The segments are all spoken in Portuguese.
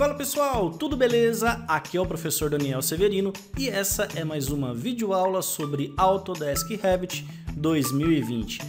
Fala pessoal, tudo beleza? Aqui é o professor Daniel Severino e essa é mais uma videoaula sobre Autodesk Revit 2020.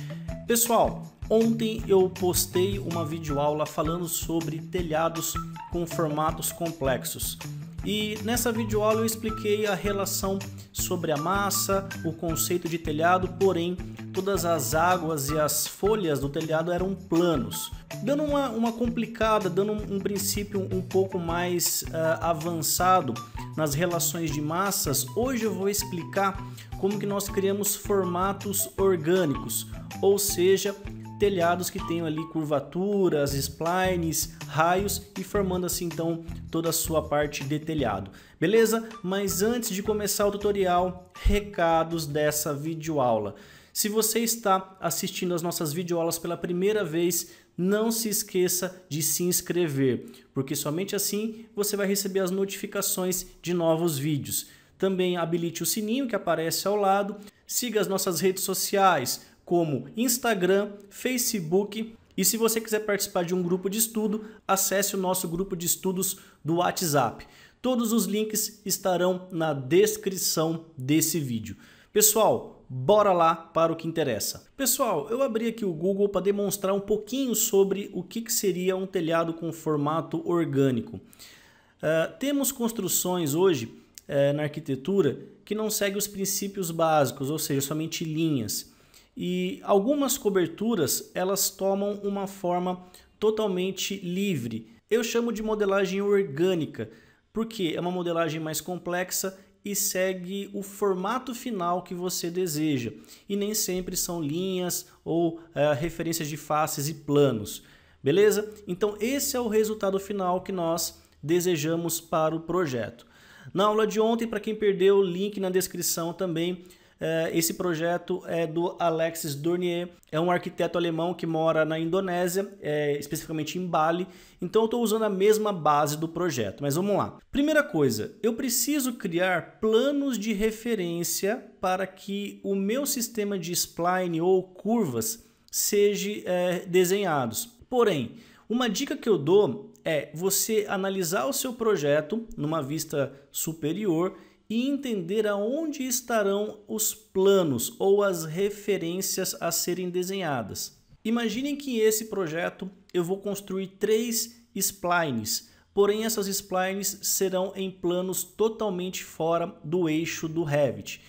Pessoal, ontem eu postei uma videoaula falando sobre telhados com formatos complexos. E nessa videoaula eu expliquei a relação sobre a massa, o conceito de telhado, porém todas as águas e as folhas do telhado eram planos, dando uma, uma complicada, dando um, um princípio um pouco mais uh, avançado nas relações de massas. Hoje eu vou explicar como que nós criamos formatos orgânicos, ou seja, telhados que tenham ali curvaturas, splines, raios e formando assim então toda a sua parte de telhado. Beleza? Mas antes de começar o tutorial, recados dessa videoaula. aula. Se você está assistindo as nossas videoaulas pela primeira vez, não se esqueça de se inscrever, porque somente assim você vai receber as notificações de novos vídeos. Também habilite o sininho que aparece ao lado, siga as nossas redes sociais como Instagram, Facebook e se você quiser participar de um grupo de estudo, acesse o nosso grupo de estudos do WhatsApp. Todos os links estarão na descrição desse vídeo. Pessoal, bora lá para o que interessa. Pessoal, eu abri aqui o Google para demonstrar um pouquinho sobre o que, que seria um telhado com formato orgânico. Uh, temos construções hoje uh, na arquitetura que não seguem os princípios básicos, ou seja, somente linhas. E algumas coberturas elas tomam uma forma totalmente livre. Eu chamo de modelagem orgânica, porque é uma modelagem mais complexa e segue o formato final que você deseja. E nem sempre são linhas ou uh, referências de faces e planos. Beleza? Então, esse é o resultado final que nós desejamos para o projeto. Na aula de ontem, para quem perdeu, o link na descrição também é, esse projeto é do Alexis Dornier, é um arquiteto alemão que mora na Indonésia, é, especificamente em Bali. Então eu estou usando a mesma base do projeto, mas vamos lá. Primeira coisa, eu preciso criar planos de referência para que o meu sistema de spline ou curvas seja é, desenhados. Porém, uma dica que eu dou é você analisar o seu projeto numa vista superior e entender aonde estarão os planos ou as referências a serem desenhadas. Imaginem que esse projeto eu vou construir três splines, porém essas splines serão em planos totalmente fora do eixo do Revit.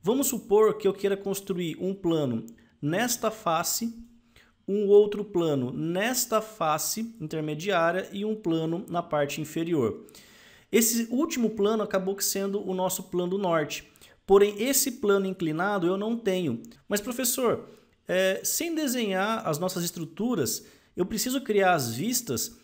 Vamos supor que eu queira construir um plano nesta face, um outro plano nesta face intermediária e um plano na parte inferior. Esse último plano acabou sendo o nosso plano norte. Porém, esse plano inclinado eu não tenho. Mas, professor, é, sem desenhar as nossas estruturas, eu preciso criar as vistas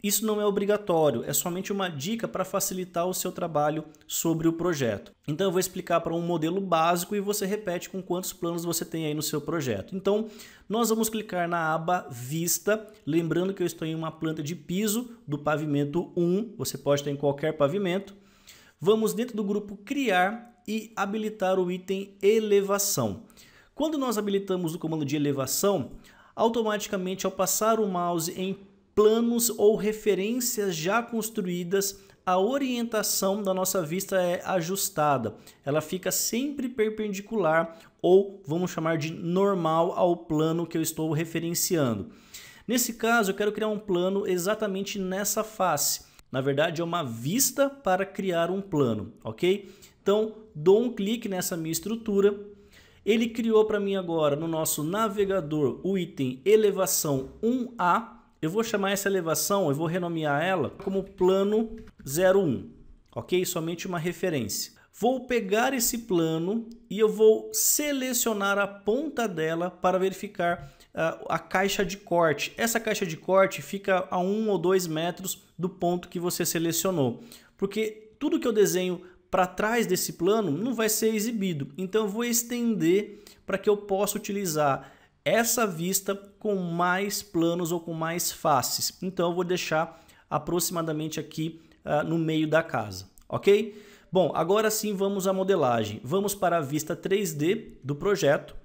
isso não é obrigatório, é somente uma dica para facilitar o seu trabalho sobre o projeto. Então eu vou explicar para um modelo básico e você repete com quantos planos você tem aí no seu projeto. Então nós vamos clicar na aba Vista, lembrando que eu estou em uma planta de piso do pavimento 1, você pode estar em qualquer pavimento. Vamos dentro do grupo Criar e habilitar o item Elevação. Quando nós habilitamos o comando de elevação, automaticamente ao passar o mouse em planos ou referências já construídas, a orientação da nossa vista é ajustada. Ela fica sempre perpendicular ou vamos chamar de normal ao plano que eu estou referenciando. Nesse caso, eu quero criar um plano exatamente nessa face. Na verdade, é uma vista para criar um plano, ok? Então, dou um clique nessa minha estrutura. Ele criou para mim agora no nosso navegador o item elevação 1A. Eu vou chamar essa elevação, eu vou renomear ela como plano 01, ok? Somente uma referência. Vou pegar esse plano e eu vou selecionar a ponta dela para verificar uh, a caixa de corte. Essa caixa de corte fica a um ou dois metros do ponto que você selecionou, porque tudo que eu desenho para trás desse plano não vai ser exibido. Então eu vou estender para que eu possa utilizar essa vista com mais planos ou com mais faces. Então eu vou deixar aproximadamente aqui uh, no meio da casa, ok? Bom, agora sim vamos à modelagem. Vamos para a vista 3D do projeto.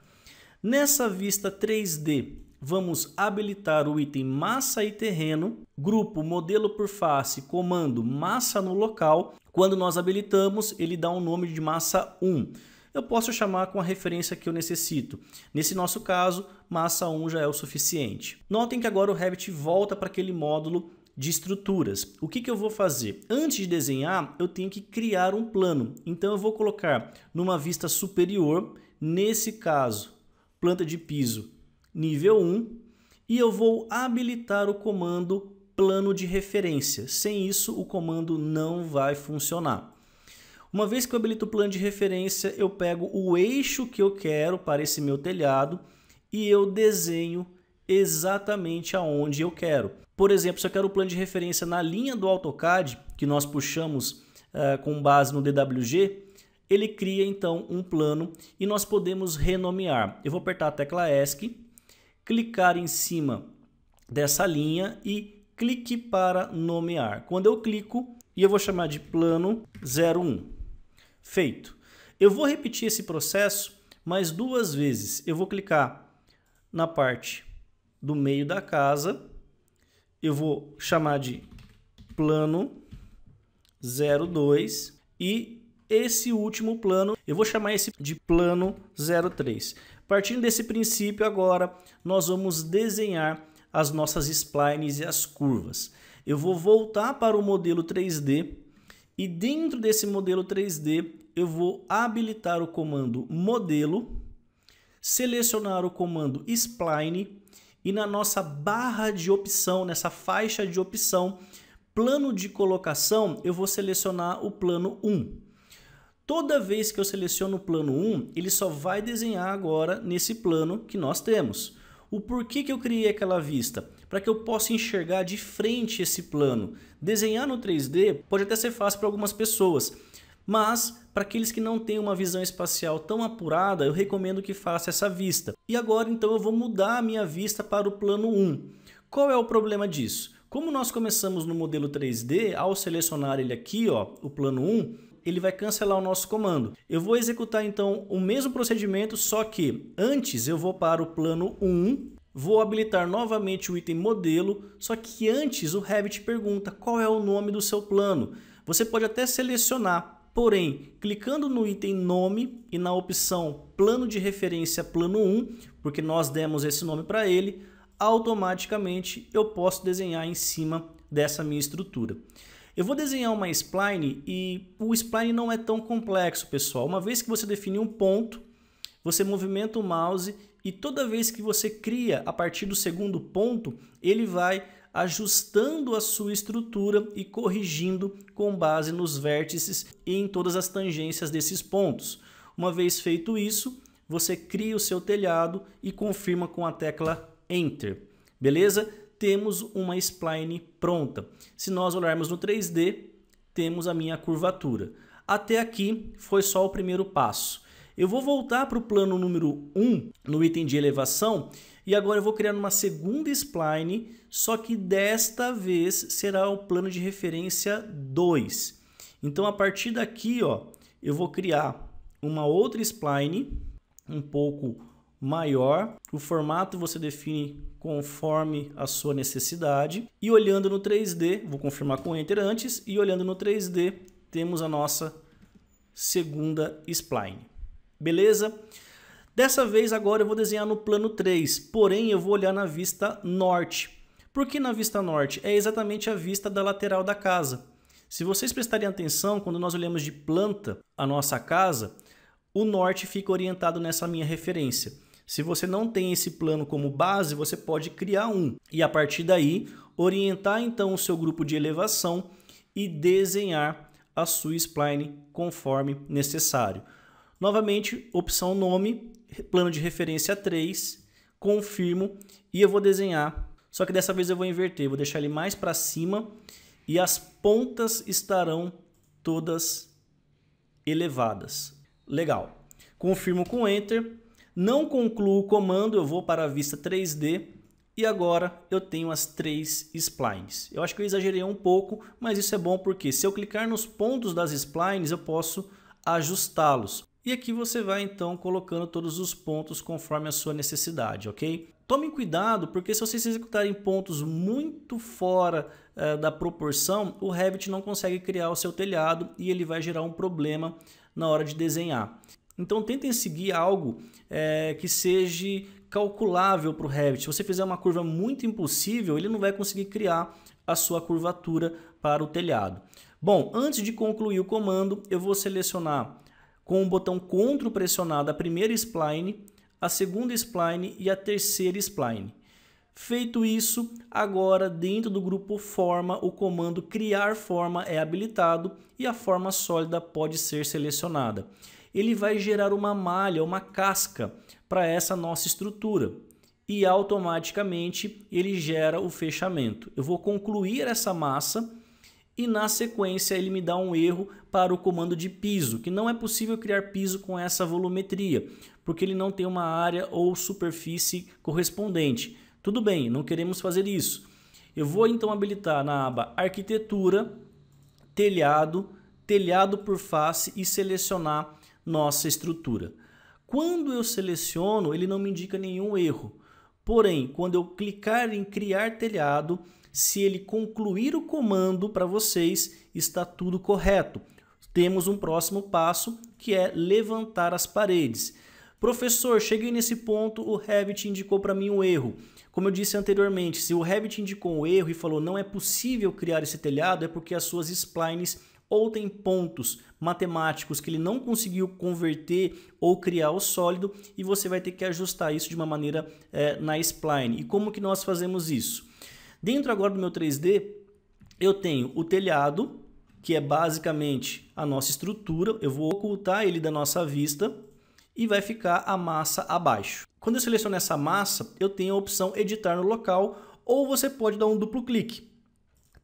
Nessa vista 3D, vamos habilitar o item massa e terreno, grupo modelo por face, comando massa no local. Quando nós habilitamos, ele dá o um nome de massa 1 eu posso chamar com a referência que eu necessito. Nesse nosso caso, massa 1 já é o suficiente. Notem que agora o Revit volta para aquele módulo de estruturas. O que, que eu vou fazer? Antes de desenhar, eu tenho que criar um plano. Então eu vou colocar numa vista superior, nesse caso, planta de piso nível 1, e eu vou habilitar o comando plano de referência. Sem isso, o comando não vai funcionar. Uma vez que eu habilito o plano de referência, eu pego o eixo que eu quero para esse meu telhado e eu desenho exatamente aonde eu quero. Por exemplo, se eu quero o plano de referência na linha do AutoCAD, que nós puxamos uh, com base no DWG, ele cria então um plano e nós podemos renomear. Eu vou apertar a tecla ESC, clicar em cima dessa linha e clique para nomear. Quando eu clico, e eu vou chamar de plano 01. Feito. Eu vou repetir esse processo mais duas vezes. Eu vou clicar na parte do meio da casa. Eu vou chamar de plano 02 e esse último plano, eu vou chamar esse de plano 03. Partindo desse princípio agora, nós vamos desenhar as nossas splines e as curvas. Eu vou voltar para o modelo 3D e dentro desse modelo 3D, eu vou habilitar o comando modelo, selecionar o comando spline e na nossa barra de opção, nessa faixa de opção, plano de colocação, eu vou selecionar o plano 1. Toda vez que eu seleciono o plano 1, ele só vai desenhar agora nesse plano que nós temos. O porquê que eu criei aquela vista? Para que eu possa enxergar de frente esse plano. Desenhar no 3D pode até ser fácil para algumas pessoas, mas para aqueles que não têm uma visão espacial tão apurada, eu recomendo que faça essa vista. E agora então eu vou mudar a minha vista para o plano 1. Qual é o problema disso? Como nós começamos no modelo 3D, ao selecionar ele aqui, ó, o plano 1, ele vai cancelar o nosso comando. Eu vou executar então o mesmo procedimento, só que antes eu vou para o plano 1, vou habilitar novamente o item modelo, só que antes o Revit pergunta qual é o nome do seu plano. Você pode até selecionar, Porém, clicando no item nome e na opção plano de referência plano 1, porque nós demos esse nome para ele, automaticamente eu posso desenhar em cima dessa minha estrutura. Eu vou desenhar uma spline e o spline não é tão complexo, pessoal. Uma vez que você definiu um ponto, você movimenta o mouse e toda vez que você cria a partir do segundo ponto, ele vai ajustando a sua estrutura e corrigindo com base nos vértices e em todas as tangências desses pontos. Uma vez feito isso, você cria o seu telhado e confirma com a tecla Enter. Beleza? temos uma spline pronta. Se nós olharmos no 3D, temos a minha curvatura. Até aqui foi só o primeiro passo. Eu vou voltar para o plano número 1, no item de elevação, e agora eu vou criar uma segunda spline, só que desta vez será o plano de referência 2. Então, a partir daqui, ó, eu vou criar uma outra spline, um pouco maior. O formato você define conforme a sua necessidade. E olhando no 3D, vou confirmar com Enter antes, e olhando no 3D, temos a nossa segunda spline. Beleza? Dessa vez agora eu vou desenhar no plano 3, porém eu vou olhar na vista norte. Por que na vista norte? É exatamente a vista da lateral da casa. Se vocês prestarem atenção, quando nós olhamos de planta a nossa casa, o norte fica orientado nessa minha referência. Se você não tem esse plano como base, você pode criar um e a partir daí orientar então o seu grupo de elevação e desenhar a sua spline conforme necessário. Novamente, opção nome, plano de referência 3, confirmo e eu vou desenhar. Só que dessa vez eu vou inverter, vou deixar ele mais para cima e as pontas estarão todas elevadas. Legal. Confirmo com Enter não concluo o comando, eu vou para a vista 3D e agora eu tenho as três splines. Eu acho que eu exagerei um pouco, mas isso é bom porque se eu clicar nos pontos das splines, eu posso ajustá-los. E aqui você vai então colocando todos os pontos conforme a sua necessidade, ok? Tomem cuidado, porque se vocês executarem pontos muito fora eh, da proporção, o Revit não consegue criar o seu telhado e ele vai gerar um problema na hora de desenhar. Então tentem seguir algo é, que seja calculável para o Revit. Se você fizer uma curva muito impossível, ele não vai conseguir criar a sua curvatura para o telhado. Bom, antes de concluir o comando, eu vou selecionar com o botão CTRL pressionado a primeira spline, a segunda spline e a terceira spline. Feito isso, agora dentro do grupo forma, o comando criar forma é habilitado e a forma sólida pode ser selecionada. Ele vai gerar uma malha, uma casca para essa nossa estrutura e automaticamente ele gera o fechamento. Eu vou concluir essa massa e na sequência ele me dá um erro para o comando de piso, que não é possível criar piso com essa volumetria, porque ele não tem uma área ou superfície correspondente. Tudo bem, não queremos fazer isso. Eu vou então habilitar na aba Arquitetura, Telhado, Telhado por face e selecionar nossa estrutura. Quando eu seleciono, ele não me indica nenhum erro. Porém, quando eu clicar em criar telhado, se ele concluir o comando para vocês, está tudo correto. Temos um próximo passo que é levantar as paredes. Professor, cheguei nesse ponto, o Revit indicou para mim um erro. Como eu disse anteriormente, se o Revit indicou um erro e falou não é possível criar esse telhado, é porque as suas splines ou tem pontos matemáticos que ele não conseguiu converter ou criar o sólido e você vai ter que ajustar isso de uma maneira é, na spline. E como que nós fazemos isso? Dentro agora do meu 3D, eu tenho o telhado, que é basicamente a nossa estrutura, eu vou ocultar ele da nossa vista, e vai ficar a massa abaixo. Quando eu seleciono essa massa, eu tenho a opção editar no local ou você pode dar um duplo clique,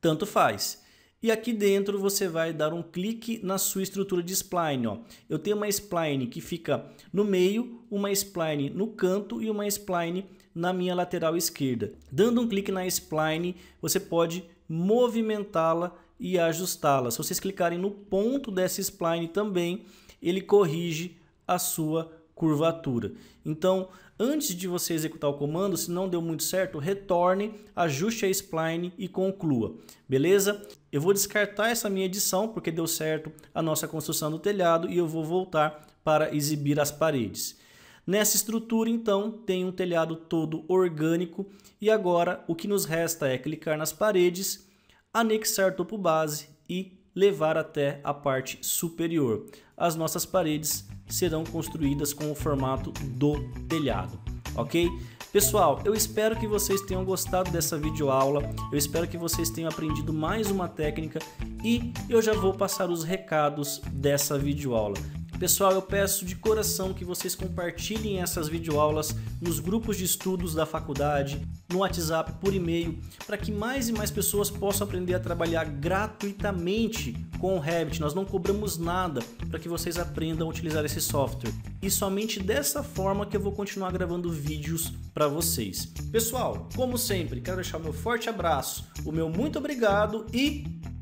tanto faz. E aqui dentro você vai dar um clique na sua estrutura de spline. Ó. Eu tenho uma spline que fica no meio, uma spline no canto e uma spline na minha lateral esquerda. Dando um clique na spline, você pode movimentá-la e ajustá-la. Se vocês clicarem no ponto dessa spline também, ele corrige a sua curvatura. Então, antes de você executar o comando, se não deu muito certo, retorne, ajuste a spline e conclua, beleza? Eu vou descartar essa minha edição, porque deu certo a nossa construção do telhado e eu vou voltar para exibir as paredes. Nessa estrutura, então, tem um telhado todo orgânico e agora o que nos resta é clicar nas paredes, anexar topo base e levar até a parte superior. As nossas paredes serão construídas com o formato do telhado, ok? Pessoal, eu espero que vocês tenham gostado dessa videoaula, eu espero que vocês tenham aprendido mais uma técnica e eu já vou passar os recados dessa videoaula. Pessoal, eu peço de coração que vocês compartilhem essas videoaulas nos grupos de estudos da faculdade, no WhatsApp, por e-mail, para que mais e mais pessoas possam aprender a trabalhar gratuitamente com o Revit. Nós não cobramos nada para que vocês aprendam a utilizar esse software. E somente dessa forma que eu vou continuar gravando vídeos para vocês. Pessoal, como sempre, quero deixar o meu forte abraço, o meu muito obrigado e